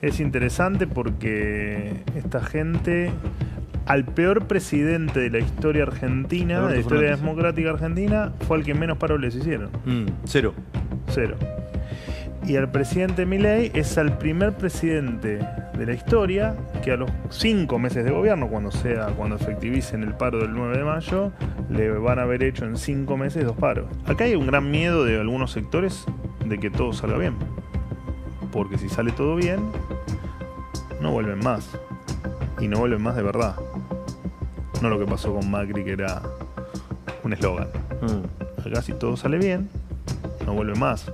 Es interesante porque esta gente, al peor presidente de la historia argentina, de la historia democrática argentina, fue al que menos paro les hicieron. Mm, cero. Cero. Y al presidente Milei es al primer presidente de la historia que a los cinco meses de gobierno, cuando sea, cuando efectivicen el paro del 9 de mayo, le van a haber hecho en cinco meses dos paros. Acá hay un gran miedo de algunos sectores de que todo salga bien porque si sale todo bien, no vuelven más. Y no vuelven más de verdad. No lo que pasó con Macri, que era un eslogan. Mm. Acá si todo sale bien, no vuelven más.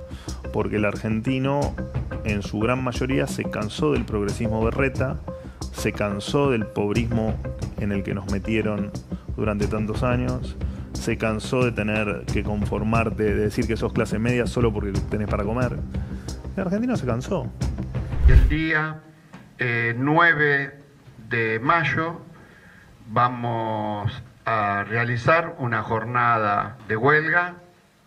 Porque el argentino, en su gran mayoría, se cansó del progresismo berreta, se cansó del pobrismo en el que nos metieron durante tantos años, se cansó de tener que conformarte, de decir que sos clase media solo porque tenés para comer el argentino se cansó. El día 9 eh, de mayo vamos a realizar una jornada de huelga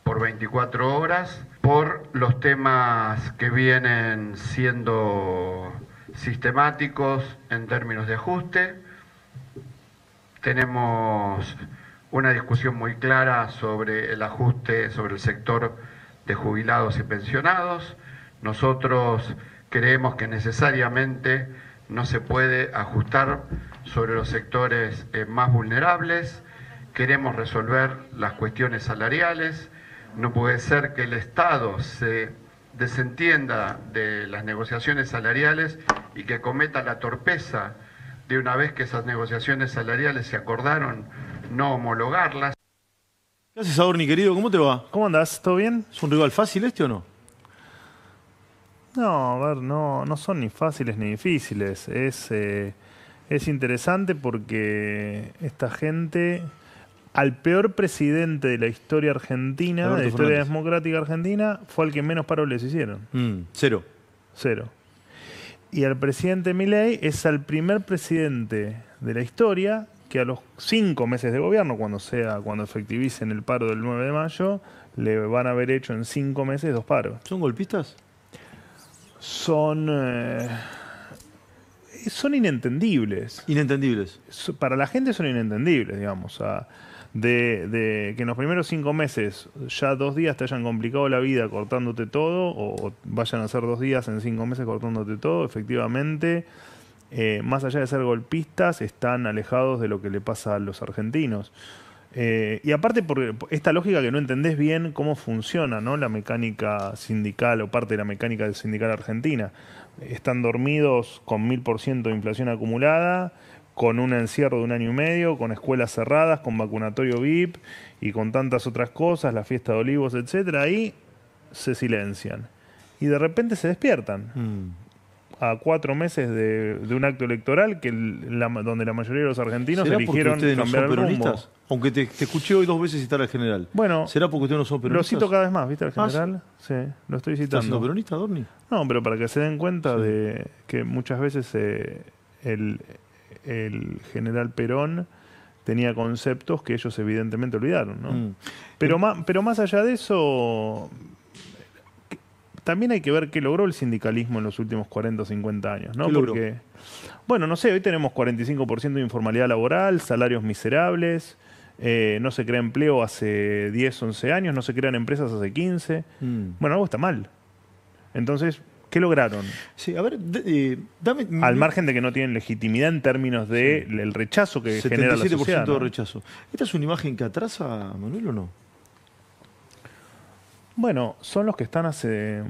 por 24 horas por los temas que vienen siendo sistemáticos en términos de ajuste. Tenemos una discusión muy clara sobre el ajuste sobre el sector de jubilados y pensionados. Nosotros creemos que necesariamente no se puede ajustar sobre los sectores eh, más vulnerables, queremos resolver las cuestiones salariales, no puede ser que el Estado se desentienda de las negociaciones salariales y que cometa la torpeza de una vez que esas negociaciones salariales se acordaron, no homologarlas. Gracias, haces, Adorni, querido? ¿Cómo te va? ¿Cómo andas? ¿Todo bien? ¿Es un rival fácil este o no? No, a ver, no, no son ni fáciles ni difíciles. Eh, es, interesante porque esta gente, al peor presidente de la historia argentina, de la historia democrática argentina, fue al que menos paro les hicieron. Mm, cero. Cero. Y al presidente Milei es al primer presidente de la historia que a los cinco meses de gobierno, cuando sea, cuando efectivicen el paro del 9 de mayo, le van a haber hecho en cinco meses dos paros. ¿Son golpistas? son... Eh, son inentendibles. Inentendibles. Para la gente son inentendibles, digamos. de, de que en los primeros cinco meses, ya dos días te hayan complicado la vida cortándote todo, o, vayan a ser dos días en cinco meses cortándote todo, efectivamente, eh, más allá de ser golpistas, están alejados de lo que le pasa a los argentinos. Eh, y aparte por esta lógica que no entendés bien cómo funciona ¿no? la mecánica sindical o parte de la mecánica del sindical argentina. Están dormidos con mil ciento de inflación acumulada, con un encierro de un año y medio, con escuelas cerradas, con vacunatorio VIP y con tantas otras cosas, la fiesta de olivos, etcétera, y se silencian. Y de repente se despiertan. Mm a cuatro meses de, un acto electoral que donde la mayoría de los argentinos eligieron porque no peronistas? Aunque te, escuché hoy dos veces citar al general. Bueno, ¿será porque ustedes no son peronistas? Lo cito cada vez más, ¿viste al ah, general? sí? lo estoy citando. ¿Estás peronista, Dorni? No, pero para que se den cuenta de que muchas veces eh, el, el general Perón tenía conceptos que ellos evidentemente olvidaron. ¿no? Mm. Pero, más, pero más allá de eso, también hay que ver qué logró el sindicalismo en los últimos 40 o 50 años, ¿no? Porque, bueno, no sé, hoy tenemos 45% de informalidad laboral, salarios miserables, eh, no se crea empleo hace 10, 11 años, no se crean empresas hace 15. Mm. Bueno, algo está mal. Entonces, ¿qué lograron? Sí, a ver, eh, dame... Al margen de que no tienen legitimidad en términos del de el rechazo que genera la sociedad. de rechazo. ¿Esta es una imagen que atrasa, Manuel, o no? Bueno, son los que están hace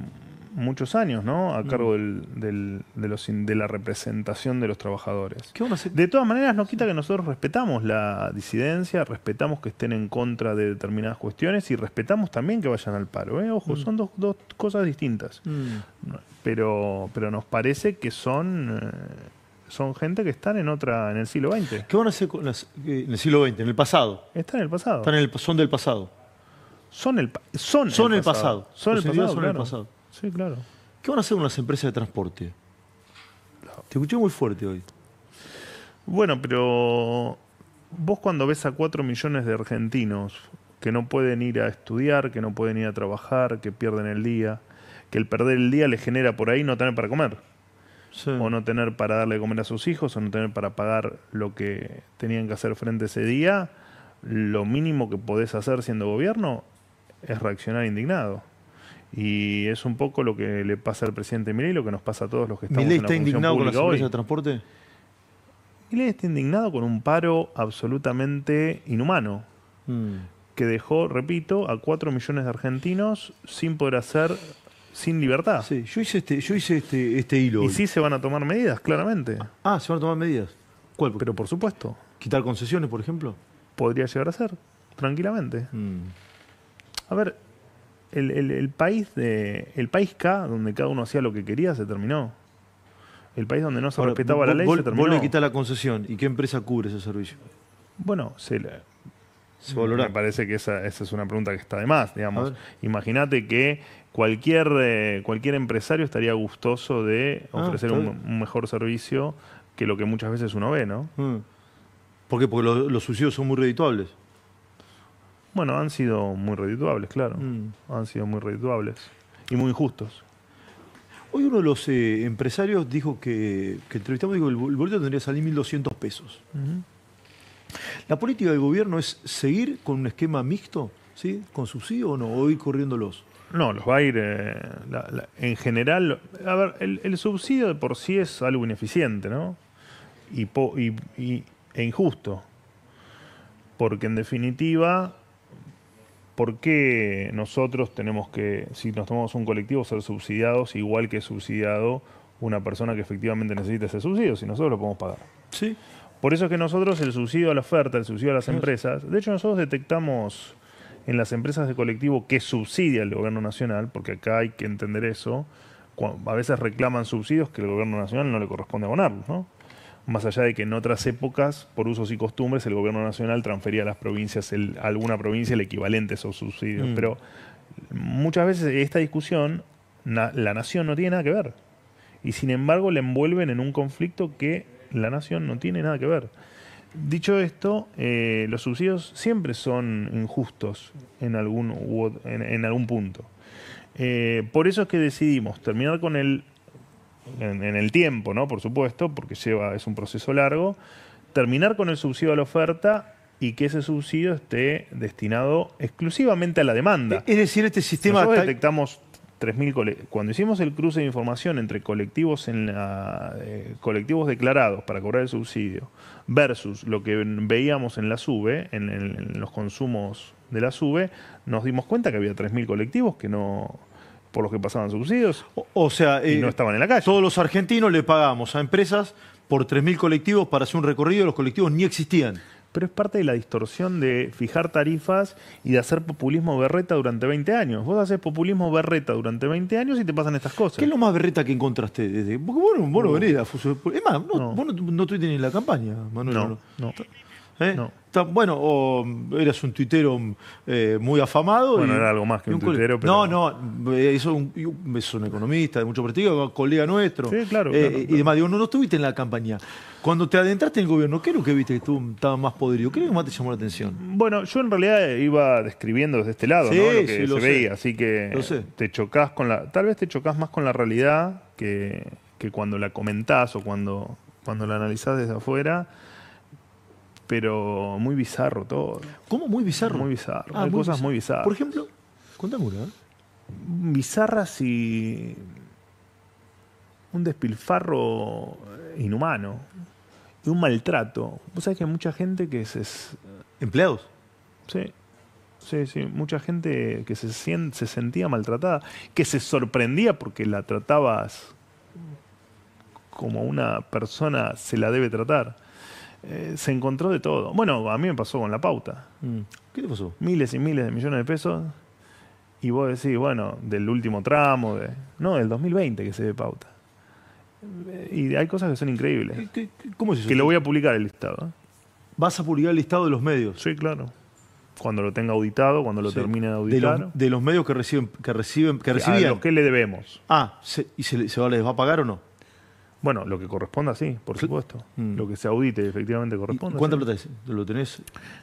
muchos años, ¿no? A mm. cargo de, los, de la representación de los trabajadores. De todas maneras, no quita que nosotros respetamos la disidencia, respetamos que estén en contra de determinadas cuestiones y respetamos también que vayan al paro. ¿eh? Ojo, mm. son dos, cosas distintas. Mm. Pero, pero nos parece que eh, son... gente que están en otra en el siglo XX. ¿Qué van a hacer eh, en el siglo XX, en el pasado? Están en el pasado. Están en el, son del pasado. Son el, son el, pasado. Son, el pasado, el pasado. Sí, claro. ¿Qué van a hacer unas empresas de transporte? Te escuché muy fuerte hoy. Bueno, pero vos cuando ves a 4 millones de argentinos que no pueden ir a estudiar, que no pueden ir a trabajar, que pierden el día, que el perder el día les genera por ahí no tener para comer. O no tener para darle de comer a sus hijos, o no tener para pagar lo que tenían que hacer frente a ese día. Lo mínimo que podés hacer siendo gobierno es reaccionar indignado. Y es un poco lo que le pasa al presidente Milei, lo que nos pasa a todos los que estamos en la está indignado con la de transporte? Milei está indignado con un paro absolutamente inhumano. Mm. Que dejó, repito, a 4 millones de argentinos sin poder hacer, sin libertad. Sí, yo hice este, yo hice este, este hilo. Y sí se van a tomar medidas, claramente. Ah, se van a tomar medidas. ¿Cuál? Pero por supuesto. ¿Quitar concesiones, por ejemplo? Podría llegar a ser, tranquilamente. Mm. A ver, el, país de el país K donde cada uno hacía lo que quería se terminó el país donde no se respetaba la ley se terminó le quita la concesión y qué empresa cubre ese servicio bueno se, le, me parece que esa, es una pregunta que está de más digamos imagínate que cualquier eh, cualquier empresario estaría gustoso de ah, ofrecer un, mejor servicio que lo que muchas veces uno ve no mm. ¿Por qué? porque los, suicidios son muy redituables bueno, han sido muy redituables, claro. Mm. Han sido muy redituables y muy injustos. Hoy uno de los eh, empresarios dijo que, entrevistamos, dijo, el boleto tendría que salir 1.200 pesos. La política del gobierno es seguir con un esquema mixto, ¿sí? ¿Con subsidio o no? ¿O ir corriéndolos? No, los va a ir eh, en general. A ver, el, subsidio por sí es algo ineficiente, ¿no? y e injusto. Porque en definitiva ¿Por qué nosotros tenemos que, si nos tomamos un colectivo, ser subsidiados igual que subsidiado una persona que efectivamente necesita ese subsidio, si nosotros lo podemos pagar? Sí. Por eso es que nosotros el subsidio a la oferta, el subsidio a las empresas, de hecho nosotros detectamos en las empresas de colectivo que subsidia el gobierno nacional, porque acá hay que entender eso, a veces reclaman subsidios que el gobierno nacional no le corresponde abonarlos, ¿no? más allá de que en otras épocas, por usos y costumbres, el gobierno nacional transfería a las provincias, a alguna provincia, el equivalente a esos subsidios. Mm. Pero muchas veces esta discusión, la nación no tiene nada que ver. Y sin embargo la envuelven en un conflicto que la nación no tiene nada que ver. Dicho esto, eh, los subsidios siempre son injustos en algún, en, algún punto. Eh, por eso es que decidimos terminar con el en, el tiempo, ¿no? Por supuesto, porque lleva, es un proceso largo, terminar con el subsidio a la oferta y que ese subsidio esté destinado exclusivamente a la demanda. Es decir, este sistema... detectamos 3.000 cuando hicimos el cruce de información entre colectivos en eh, colectivos declarados para cobrar el subsidio versus lo que veíamos en la SUBE, en, en los consumos de la SUBE, nos dimos cuenta que había 3.000 colectivos que no, por los que pasaban subsidios. O, sea, y eh, no estaban en la calle. Todos los argentinos le pagamos a empresas por 3.000 colectivos para hacer un recorrido, y los colectivos ni existían. Pero es parte de la distorsión de fijar tarifas y de hacer populismo berreta durante 20 años. Vos haces populismo berreta durante 20 años y te pasan estas cosas. ¿Qué es lo más berreta que encontraste? Desde... Vos, no. estoy la Es más, no, vos no, la campaña, Manuel. no. ¿Eh? bueno, o eras un tuitero eh, muy afamado. Bueno, era algo más que un, tuitero, pero... No, no, eh, es un economista de mucho prestigio, colega nuestro. Sí, claro, Y además, digo, no, estuviste en la campaña. Cuando te adentraste en el gobierno, ¿qué es lo que viste que tú estabas más podrido? ¿Qué es lo que más te llamó la atención? Bueno, yo en realidad iba describiendo desde este lado ¿no? lo que se veía, así que te chocás con la... Tal vez te chocás más con la realidad que, que cuando la comentás o cuando, cuando la analizás desde afuera pero muy bizarro todo. ¿Cómo muy bizarro? Muy bizarro. Ah, cosas muy bizarras. Por ejemplo, ¿cuántas una. ¿eh? Bizarras y un despilfarro inhumano y un maltrato. Vos sabés que hay mucha gente que se... ¿Empleados? Sí. Sí, sí, mucha gente que se, se sentía maltratada, que se sorprendía porque la tratabas como una persona se la debe tratar eh, se encontró de todo. Bueno, a mí me pasó con la pauta. Mm. ¿Qué te pasó? Miles y miles de millones de pesos. Y vos decís, bueno, del último tramo, de, no, del 2020 que se ve pauta. Eh, y hay cosas que son increíbles. cómo es eso? Que lo voy a publicar el listado. ¿Vas a publicar el listado de los medios? Sí, claro. Cuando lo tenga auditado, cuando lo termine de auditar. De los, medios que reciben, que reciben, que recibían. A los que le debemos. Ah, ¿y se, les va a pagar o no? Bueno, lo que corresponda, sí, por supuesto. Mm. Lo que se audite efectivamente corresponde. ¿Cuánta plata lo tenés?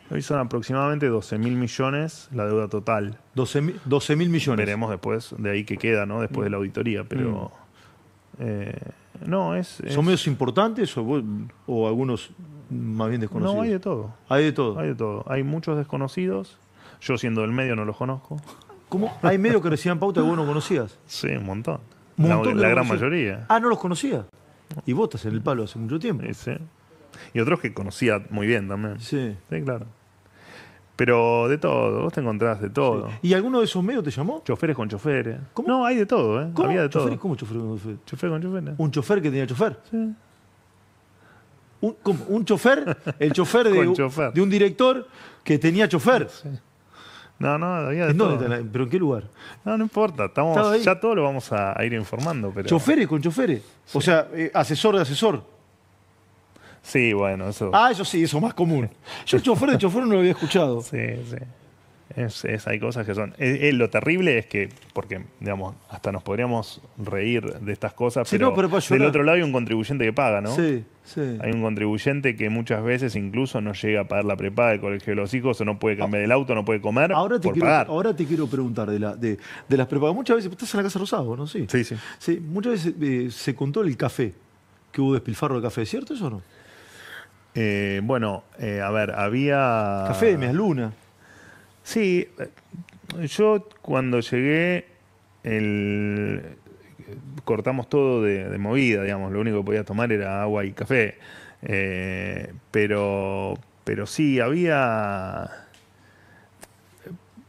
Hoy son aproximadamente 12 mil millones la deuda total. 12 mil millones. Veremos después, de ahí que queda, ¿no? Después de la mm. auditoría, pero. Mm. Eh, no, es, ¿Son medios importantes o, algunos más bien desconocidos? No, hay de todo. Hay de todo. Hay de todo. Hay muchos desconocidos. Yo siendo del medio no los conozco. ¿Cómo? Hay medios que recibían pauta que vos no conocías. Sí, un montón. la, gran mayoría. Ah, no los conocía. Y vos estás en el palo hace mucho tiempo. Y otros que conocía muy bien también. Sí. claro. Pero de todo, vos te encontrás de todo. ¿Y alguno de esos medios te llamó? Choferes con choferes. No, hay de todo, ¿eh? ¿Cómo? Había de todo. ¿Choferes? con choferes? Chofer con chofer. ¿eh? ¿Un chofer que tenía chofer? Sí. Un, ¿Un chofer? El chofer, de, de un director que tenía chofer. Sí. No, no, había ¿Pero en qué lugar? No, no importa. Estamos, ya todo lo vamos a, ir informando. Pero... ¿Choferes con choferes? O sea, eh, asesor de asesor. Sí, bueno, eso. Ah, eso sí, eso más común. Yo chofer de chofer no lo había escuchado. Sí, sí hay cosas que son. Eh, eh, lo terrible es que, porque, digamos, hasta nos podríamos reír de estas cosas, pero, del otro lado hay un contribuyente que paga, ¿no? Sí, sí. Hay un contribuyente que muchas veces incluso no llega a pagar la prepaga del colegio de los hijos, o no puede cambiar el auto, no puede comer. Ahora te, quiero, Ahora te quiero preguntar de, la, de, de las prepagas. Muchas veces, estás en la Casa Rosado, ¿no? Sí. Sí, muchas veces eh, se contó el café, que hubo despilfarro de café, ¿cierto eso o no? bueno, a ver, había. Café de Meas Luna. Sí, eh, yo cuando llegué, el, cortamos todo de, movida, digamos, lo único que podía tomar era agua y café. Eh, pero, pero sí, había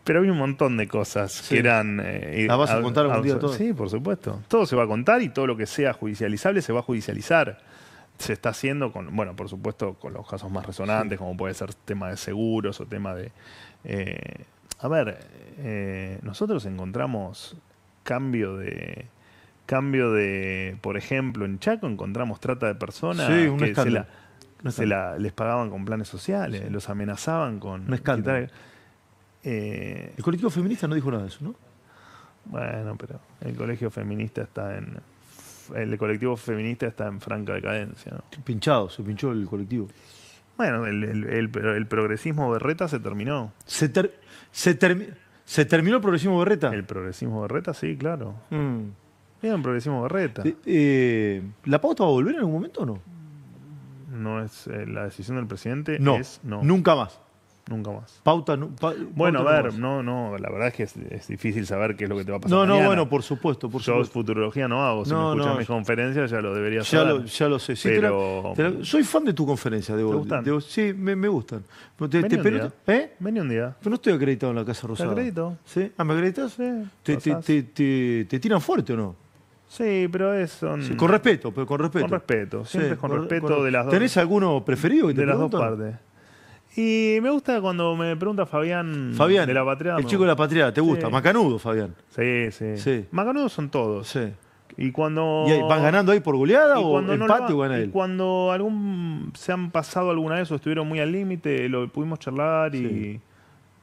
pero había un montón de cosas que eran. Eh, ¿La vas a, contar algún día todo? Sí, por supuesto. Todo se va a contar y todo lo que sea judicializable se va a judicializar se está haciendo con, bueno, por supuesto, con los casos más resonantes, como puede ser tema de seguros o tema de. Eh, a ver, eh, nosotros encontramos cambio de. Cambio de, por ejemplo, en Chaco encontramos trata de personas que se, les pagaban con planes sociales, los amenazaban con. Un el eh, colegio feminista no dijo nada de eso, ¿no? Bueno, pero el colegio feminista está en el colectivo feminista está en franca decadencia. Pinchado, se pinchó el colectivo. Bueno, el, el, el, progresismo berreta se terminó. Se, se, se, terminó el progresismo berreta? El progresismo berreta, sí, claro. Mm. Era un progresismo berreta. Eh, eh, ¿La pauta va a volver en algún momento o no? No es eh, la decisión del presidente. No, es, no. nunca más nunca más. Pauta, bueno, a ver, no, no, la verdad es que es, es, difícil saber qué es lo que te va a pasar. No, mañana. no, bueno, por supuesto, por Yo futurología no hago, si no, me escuchas no, mis conferencias ya lo deberías ya saber. Lo, ya lo sé, sí, pero... soy fan de tu conferencia, de vos. ¿Te gustan? sí, me, me gustan. Te, día. ¿eh? Vení un día. Pero no estoy acreditado en la Casa Rosada. ¿Te acredito? ¿Sí? ¿Ah, me acreditas? Sí. ¿Te, te tiran fuerte o no? Sí, pero es. Son... con respeto, pero con respeto. Con respeto, siempre sí, con, respeto de las dos. ¿Tenés alguno preferido que te De las dos partes. Y me gusta cuando me pregunta Fabián, de la Patriada. El chico de la Patriada, ¿te gusta? Macanudo, Fabián. Sí, sí, sí. Macanudo son todos. Sí. Y cuando. ¿Van ganando ahí por goleada o empate o va, y cuando algún, se han pasado alguna vez o estuvieron muy al límite, lo pudimos charlar y.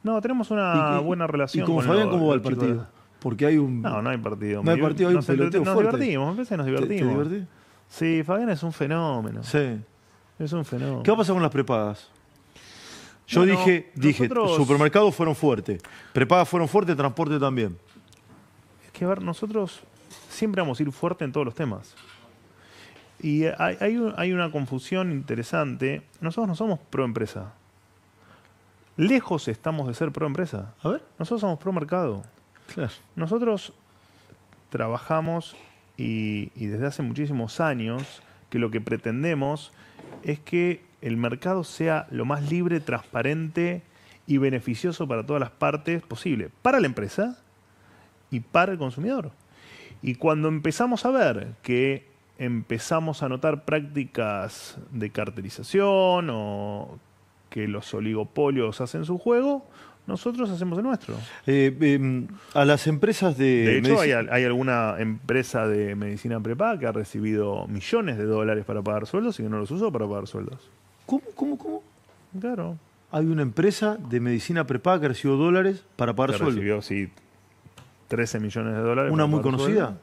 No, tenemos una buena relación. ¿Y como Fabián, cómo va el partido? Porque hay un. No, no hay partido. No hay partido, hay nos un Nos divertimos, a veces nos divertimos. ¿Te, sí, Fabián es un fenómeno. Sí. Es un fenómeno. ¿Qué va a pasar con las prepagas? Yo dije, dije, supermercados fueron fuertes, prepagas fueron fuertes, transporte también. Es que, a ver, nosotros siempre vamos a ir fuerte en todos los temas. Y hay, una confusión interesante. Nosotros no somos pro empresa. Lejos estamos de ser pro empresa. A ver. Nosotros somos pro mercado. Claro. Nosotros trabajamos y desde hace muchísimos años que lo que pretendemos es que el mercado sea lo más libre, transparente y beneficioso para todas las partes posible, para la empresa y para el consumidor. Y cuando empezamos a ver que empezamos a notar prácticas de cartelización o que los oligopolios hacen su juego, nosotros hacemos el nuestro. Eh, em, a las empresas de... De hecho, hay, alguna empresa de medicina prepaga que ha recibido millones de dólares para pagar sueldos y que no los usó para pagar sueldos. ¿Cómo, cómo, cómo? Claro. Hay una empresa de medicina prepaga que recibió dólares para pagar sueldos. Recibió, sí, 13 millones de dólares. ¿Una muy conocida?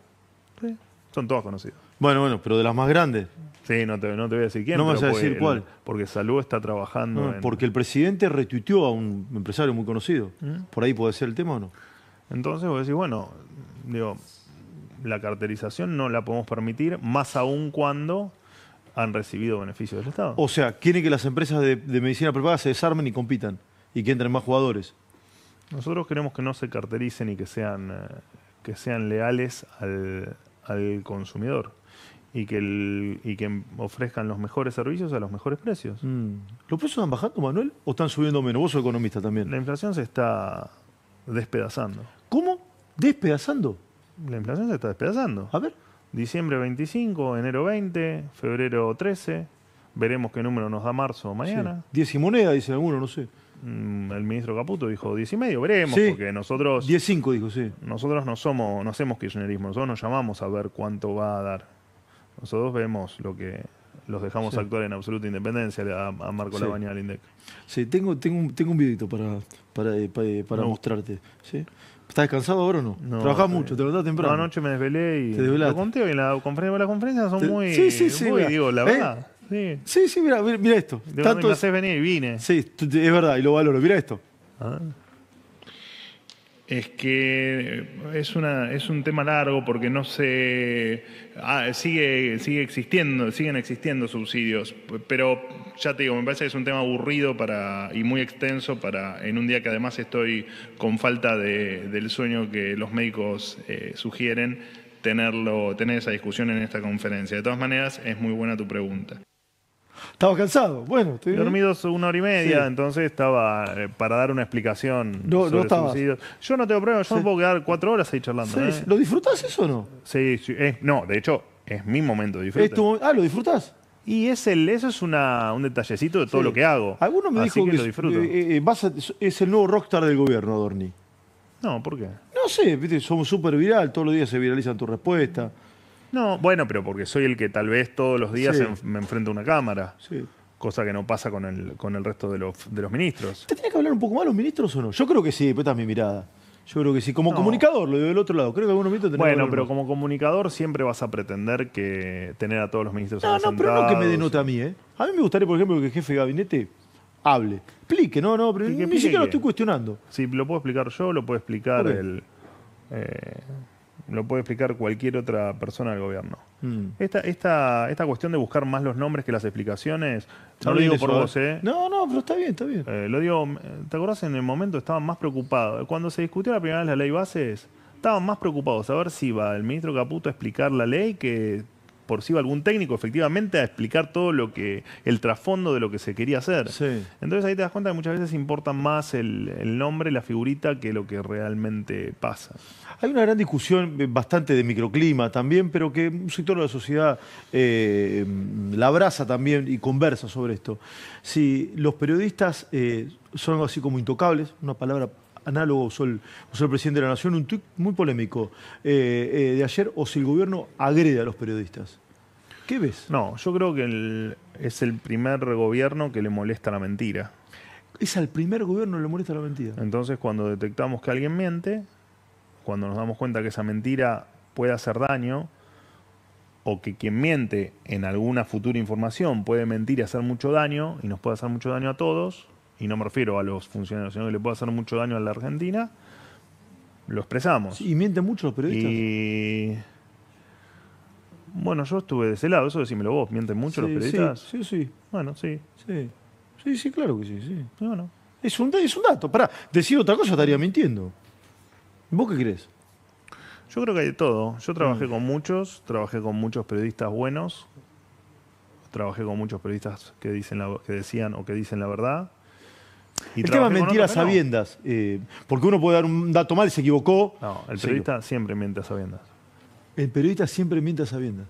Sí, son todas conocidas. Bueno, bueno, pero de las más grandes. Sí, no te, voy a decir quién. No me vas a decir cuál. porque Salud está trabajando. Ah, porque el presidente retuiteó a un empresario muy conocido. ¿Mm? ¿Por ahí puede ser el tema o no? Entonces vos decís, bueno, digo, la carterización no la podemos permitir, más aún cuando han recibido beneficios del Estado. O sea, quiere que las empresas de, medicina privada se desarmen y compitan y que entren más jugadores. Nosotros queremos que no se cartericen y que sean, eh, que sean leales al, al consumidor y que, el, que ofrezcan los mejores servicios a los mejores precios. Mm. ¿Los precios están bajando, Manuel, o están subiendo menos? Vos sos economista también. La inflación se está despedazando. ¿Cómo? ¿Despedazando? La inflación se está despedazando. A ver. Diciembre 25, enero 20, febrero 13. Veremos qué número nos da marzo o mañana. 10 y moneda, dice alguno, no sé. Mm, el ministro Caputo dijo diez y medio, veremos, porque nosotros... 10 5, dijo, sí. Nosotros no somos, no hacemos kirchnerismo, nosotros nos llamamos a ver cuánto va a dar. Nosotros vemos lo que los dejamos actuar en absoluta independencia a, a Marco sí. Labaña al INDEC. Sí, tengo, tengo, tengo un videito para, para, eh, eh, para, mostrarte. ¿Estás descansado ahora o no? no Trabajás eh, mucho, te levantaste temprano. No, anoche me desvelé y te lo conté hoy en la conferencia. Las conferencias son muy. Sí, sí, sí. Muy, digo, la verdad. Sí, sí, mira, mira, esto. De Tanto me es... venir y vine. Sí, es verdad, y lo valoro. Mira esto. Ah es que es, es un tema largo porque no se ah, sigue, sigue existiendo, siguen existiendo subsidios, pero ya te digo, me parece que es un tema aburrido para, y muy extenso para en un día que además estoy con falta de, del sueño que los médicos eh, sugieren tenerlo, tener esa discusión en esta conferencia. De todas maneras, es muy buena tu pregunta. Estaba cansado. Bueno, estoy dormidos una hora y media, entonces estaba eh, para dar una explicación. sobre Yo no tengo problema, yo puedo quedar cuatro horas ahí charlando. ¿eh? ¿Lo disfrutás eso o no? Sí, sí no, de hecho, es mi momento de disfrutar. ah, ¿lo disfrutás? Y es el, eso es un detallecito de todo lo que hago. Algunos me dijo que, eh, es el nuevo rockstar del gobierno, Dorni. No, ¿por qué? No sé, viste, somos súper viral, todos los días se viralizan tus respuestas. No, bueno, pero porque soy el que tal vez todos los días me enfrento a una cámara. Sí. Cosa que no pasa con el, con el resto de los, ministros. ¿Te que hablar un poco más los ministros o no? Yo creo que sí, pero mi mirada. Yo creo que sí. Como comunicador, lo digo del otro lado. Creo que algunos ministros Bueno, que pero como comunicador siempre vas a pretender que tener a todos los ministros No, no, pero no que me denote a mí, eh. ¿eh? A mí me gustaría, por ejemplo, que el jefe de gabinete hable. Explique, no, no, pero ni siquiera lo estoy cuestionando. Sí, lo puedo explicar yo, lo puedo explicar el. Eh, lo puede explicar cualquier otra persona del gobierno. Hmm. Esta, esta, cuestión de buscar más los nombres que las explicaciones, no lo digo por vos, ¿eh? ¿eh? No, no, pero está bien, está bien. Eh, lo digo, ¿te acordás en el momento estaban más preocupados? Cuando se discutió la primera vez la ley bases, estaban más preocupados a ver si iba el ministro Caputo a explicar la ley que por si va algún técnico efectivamente a explicar todo lo que, el trasfondo de lo que se quería hacer. Entonces ahí te das cuenta que muchas veces importa más el, nombre, la figurita, que lo que realmente pasa. Hay una gran discusión eh, bastante de microclima también, pero que un sector de la sociedad eh, la abraza también y conversa sobre esto. Si los periodistas eh, son así como intocables, una palabra análogo el, el, presidente de la Nación, un tuit muy polémico eh, eh, de ayer, o si el gobierno agrede a los periodistas. ¿Qué ves? No, yo creo que es el primer gobierno que le molesta la mentira. Es al primer gobierno que le molesta la mentira. Entonces, cuando detectamos que alguien miente, cuando nos damos cuenta que esa mentira puede hacer daño, o que quien miente en alguna futura información puede mentir y hacer mucho daño, y nos puede hacer mucho daño a todos, y no me refiero a los funcionarios, sino que le puede hacer mucho daño a la Argentina, lo expresamos. y mienten mucho los periodistas. Bueno, yo estuve de ese lado, eso decímelo vos, ¿mienten mucho los periodistas? Sí, sí, sí. Bueno, sí. Sí, sí, sí claro que sí, sí. Es un, es un dato, pará, decir otra cosa estaría mintiendo. ¿Vos qué crees? Yo creo que hay de todo. Yo trabajé mm. con muchos, trabajé con muchos periodistas buenos, trabajé con muchos periodistas que, dicen que decían o que dicen la verdad, el tema mentira a sabiendas, eh, porque uno puede dar un dato mal y se equivocó. No, el periodista siempre miente a sabiendas. El periodista siempre miente a sabiendas.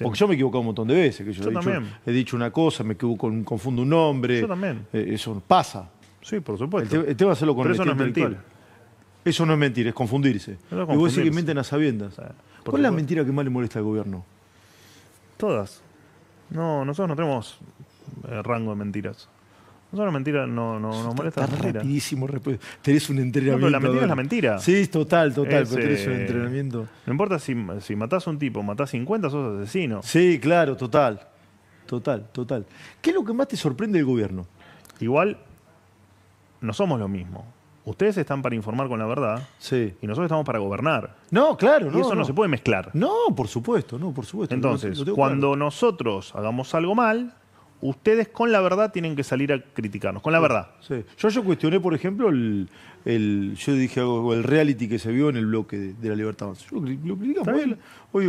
Porque yo me he equivocado un montón de veces. Que yo, he, Dicho, he dicho una cosa, me confundo un nombre. Yo también. Eh, eso pasa. Sí, por supuesto. El, te tema es hacerlo con Pero eso no es mentir. Eso no es mentir, es confundirse. Y voy y vos que mienten a sabiendas. ¿Cuál es la mentira que más le molesta al gobierno? Todas. No, nosotros no tenemos eh, rango de mentiras. No una mentira, no, no, no molesta. Está rapidísimo, tenés un entrenamiento. No, la mentira es la mentira. Sí, total, total, pero tenés un eh, entrenamiento. No importa si, si matás a un tipo, matás 50, sos asesino. Sí, claro, total. Total, total. ¿Qué es lo que más te sorprende del gobierno? Igual, no somos lo mismo. Ustedes están para informar con la verdad sí. y nosotros estamos para gobernar. No, claro, no. Y eso no. se puede mezclar. No, por supuesto, no, por supuesto. Entonces, cuando nosotros hagamos algo mal, ustedes con la verdad tienen que salir a criticarnos, con la verdad. Yo, yo cuestioné, por ejemplo, el, el yo dije el reality que se vio en el bloque de, la Libertad lo, criticamos, hoy,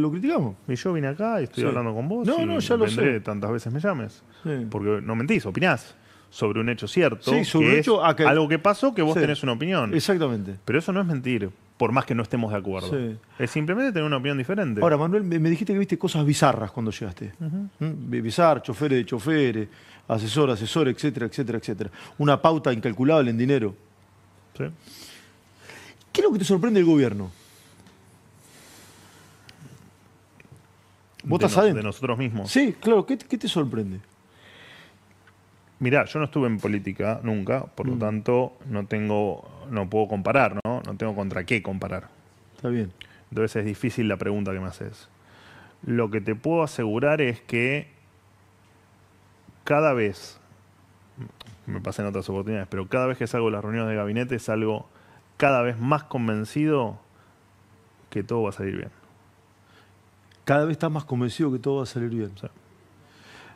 lo criticamos. Y yo vine acá y estoy hablando con vos. No, no, ya lo sé. tantas veces me llames. Porque no mentís, opinás sobre un hecho cierto, sí, sobre que hecho, es ah, que, algo que pasó que vos tenés una opinión. Exactamente. Pero eso no es mentir, por más que no estemos de acuerdo. Es simplemente tener una opinión diferente. Ahora, Manuel, me, dijiste que viste cosas bizarras cuando llegaste. Uh choferes de choferes, asesor, asesor, etcétera, etcétera, etcétera. Una pauta incalculable en dinero. Sí. ¿Qué es lo que te sorprende del gobierno? Votas de, de nosotros mismos. Sí, claro. qué te sorprende? mirá, yo no estuve en política nunca, por lo mm. tanto no tengo, no puedo comparar, ¿no? No tengo contra qué comparar. Está bien. Entonces es difícil la pregunta que me haces. Lo que te puedo asegurar es que cada vez, me pasan otras oportunidades, pero cada vez que salgo de las reuniones de gabinete salgo cada vez más convencido que todo va a salir bien. Cada vez estás más convencido que todo va a salir bien.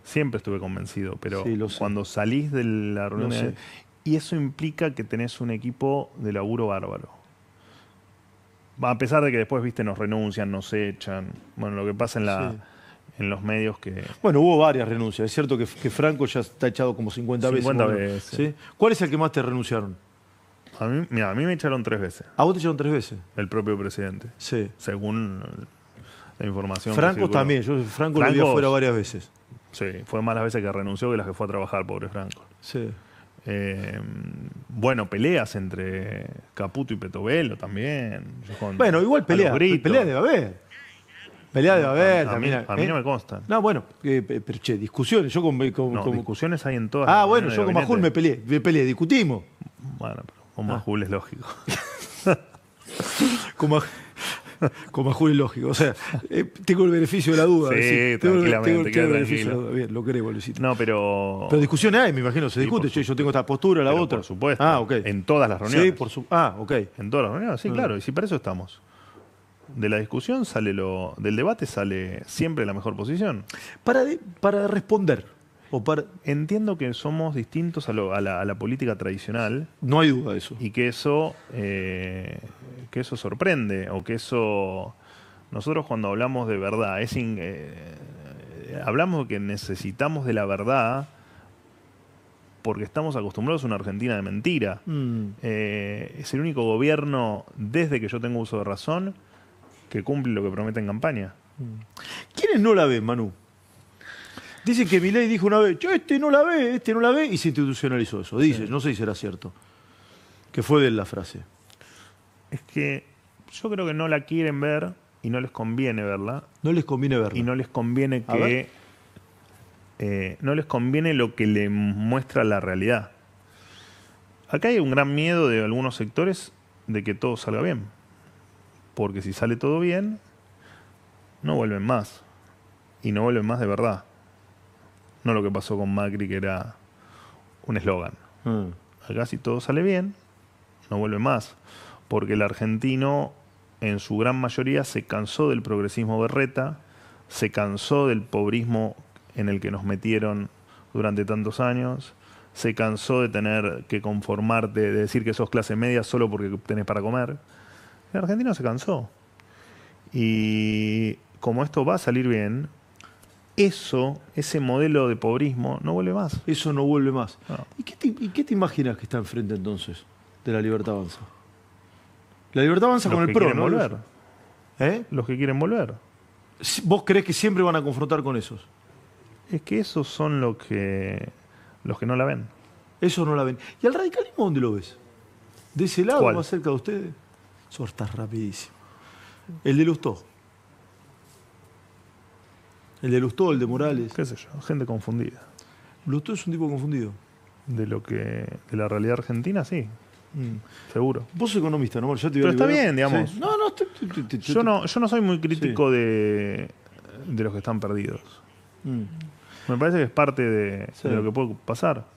Siempre estuve convencido, pero cuando salís de la reunión... Y eso implica que tenés un equipo de laburo bárbaro. A pesar de que después, viste, nos renuncian, nos echan. Bueno, lo que pasa en la... en los medios que... Bueno, hubo varias renuncias. Es cierto que, Franco ya está echado como 50, 50 veces. ¿Cuál es el que más te renunciaron? A mí, a mí me echaron tres veces. ¿A vos te echaron tres veces? El propio presidente. Sí. Según la información. Franco también. Yo Franco, Franco lo vi afuera varias veces. Sí, fue más las veces que renunció que las que fue a trabajar, pobre Franco. Sí. Eh, bueno, peleas entre Caputo y Petovelo también. Bueno, igual peleas, pelea de haber. Pelea de haber a, también. A mí, no me consta. No, bueno, eh, pero che, discusiones. Yo con, con, discusiones hay en todas. Ah, bueno, yo con Majul me peleé, me peleé, discutimos. Bueno, pero con Majul ah. es lógico. con Como es lógico. O sea, eh, tengo el beneficio de la duda. Sí, tranquilamente. Tengo, el Bien, lo creo, Luisito. No, pero. Pero hay, me imagino, se discute. Yo, tengo esta postura, la otra. Por supuesto. Ah, ok. En todas las reuniones. Sí, por su... Ah, ok. En todas las reuniones, sí, ah. claro. Y si para eso estamos de la discusión sale lo del debate sale siempre la mejor posición. Para, para responder, entiendo que somos distintos a, la, política tradicional. No hay duda de eso. Y que eso, eh, que eso sorprende, o que eso... Nosotros cuando hablamos de verdad, es eh, hablamos que necesitamos de la verdad porque estamos acostumbrados a una Argentina de mentira. Mm. Eh, es el único gobierno, desde que yo tengo uso de razón, que cumple lo que promete en campaña. Mm. ¿Quiénes no la ven, Manu? Dicen que Milei dijo una vez, yo este no la ve, este no la ve, y se institucionalizó eso. Dice, no sé si será cierto. Que fue de la frase. Es que yo creo que no la quieren ver y no les conviene verla. No les conviene verla. Y no les conviene que. Eh, no les conviene lo que le muestra la realidad. Acá hay un gran miedo de algunos sectores de que todo salga bien. Porque si sale todo bien, no vuelven más. Y no vuelven más de verdad. No lo que pasó con Macri, que era un eslogan. Mm. Acá si todo sale bien, no vuelve más. Porque el argentino, en su gran mayoría, se cansó del progresismo berreta, se cansó del pobrismo en el que nos metieron durante tantos años, se cansó de tener que conformarte, de decir que sos clase media solo porque tenés para comer. El argentino se cansó. Y como esto va a salir bien, eso, ese modelo de pobrismo, no vuelve más. Eso no vuelve más. ¿Y, qué te, imaginas que está enfrente entonces de la libertad avanza? La libertad avanza con el PRO. quieren volver. ¿Eh? Los que quieren volver. ¿Vos crees que siempre van a confrontar con esos? Es que esos son los que, los que no la ven. Esos no la ven. ¿Y al radicalismo dónde lo ves? ¿De ese lado, más cerca de ustedes? Sortas rapidísimo. El de el de Lustó, el de Morales. ¿Qué sé yo? Gente confundida. Lustó es un tipo confundido. De lo que. de la realidad argentina, sí. Mm. Seguro. Vos sos economista, ¿no? Yo te Pero está bien, digamos. No, no, yo no, yo no soy muy crítico de, de los que están perdidos. Mm. Me parece que es parte de lo que puede pasar.